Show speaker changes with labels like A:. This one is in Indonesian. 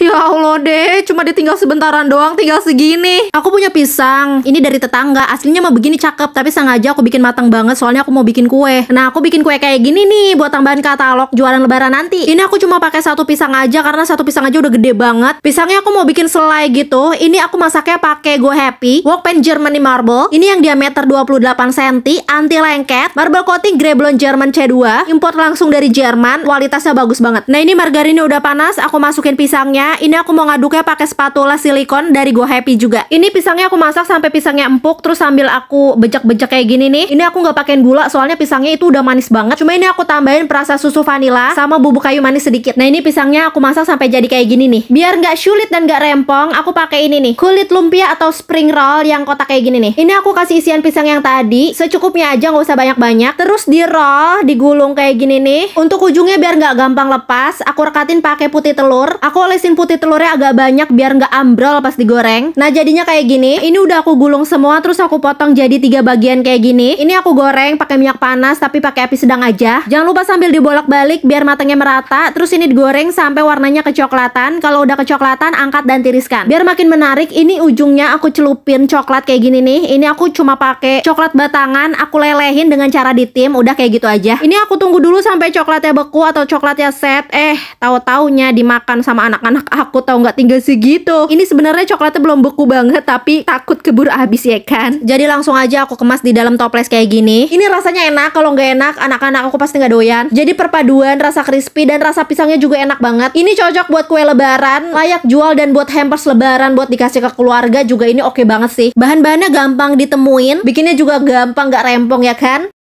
A: Ya Allah deh, cuma ditinggal sebentaran doang, tinggal segini. Aku punya pisang, ini dari tetangga. Aslinya mah begini cakep, tapi sengaja aku bikin matang banget soalnya aku mau bikin kue. Nah, aku bikin kue kayak gini nih buat tambahan katalog jualan lebaran nanti. Ini aku cuma pakai satu pisang aja karena satu pisang aja udah gede banget. Pisangnya aku mau bikin selai gitu. Ini aku masaknya pakai Go Happy Workpan Germany Marble. Ini yang diameter 28 cm, anti lengket, marble coating grey blonde German C2, import langsung dari Jerman, kualitasnya bagus banget. Nah, ini margarinnya udah panas, aku masukin pisangnya selanjutnya, ini aku mau ngaduknya pakai spatula silikon dari Go Happy juga. Ini pisangnya aku masak sampai pisangnya empuk, terus sambil aku bejek-bejek kayak gini nih. Ini aku nggak pakein gula, soalnya pisangnya itu udah manis banget. Cuma ini aku tambahin perasa susu vanila sama bubuk kayu manis sedikit. Nah ini pisangnya aku masak sampai jadi kayak gini nih. Biar nggak sulit dan nggak rempong, aku pakai ini nih, kulit lumpia atau spring roll yang kotak kayak gini nih. Ini aku kasih isian pisang yang tadi, secukupnya aja nggak usah banyak-banyak. Terus di roll, digulung kayak gini nih. Untuk ujungnya biar nggak gampang lepas, aku rekatin pakai putih telur. Aku olesin masukin putih telurnya agak banyak biar nggak ambrol pas digoreng Nah jadinya kayak gini Ini udah aku gulung semua terus aku potong jadi tiga bagian kayak gini Ini aku goreng pakai minyak panas tapi pakai api sedang aja Jangan lupa sambil dibolak-balik biar matangnya merata Terus ini digoreng sampai warnanya kecoklatan Kalau udah kecoklatan angkat dan tiriskan Biar makin menarik ini ujungnya aku celupin coklat kayak gini nih Ini aku cuma pakai coklat batangan Aku lelehin dengan cara ditim Udah kayak gitu aja Ini aku tunggu dulu sampai coklatnya beku atau coklatnya set Eh tahu-taunya dimakan sama anak-anak anak aku tau nggak tinggal segitu. Ini sebenarnya coklatnya belum beku banget tapi takut keburu habis ya kan. Jadi langsung aja aku kemas di dalam toples kayak gini. Ini rasanya enak, kalau nggak enak anak-anak aku pasti nggak doyan. Jadi perpaduan rasa crispy dan rasa pisangnya juga enak banget. Ini cocok buat kue lebaran, layak jual dan buat hampers lebaran buat dikasih ke keluarga juga ini oke okay banget sih. Bahan-bahannya gampang ditemuin, bikinnya juga gampang nggak rempong ya kan?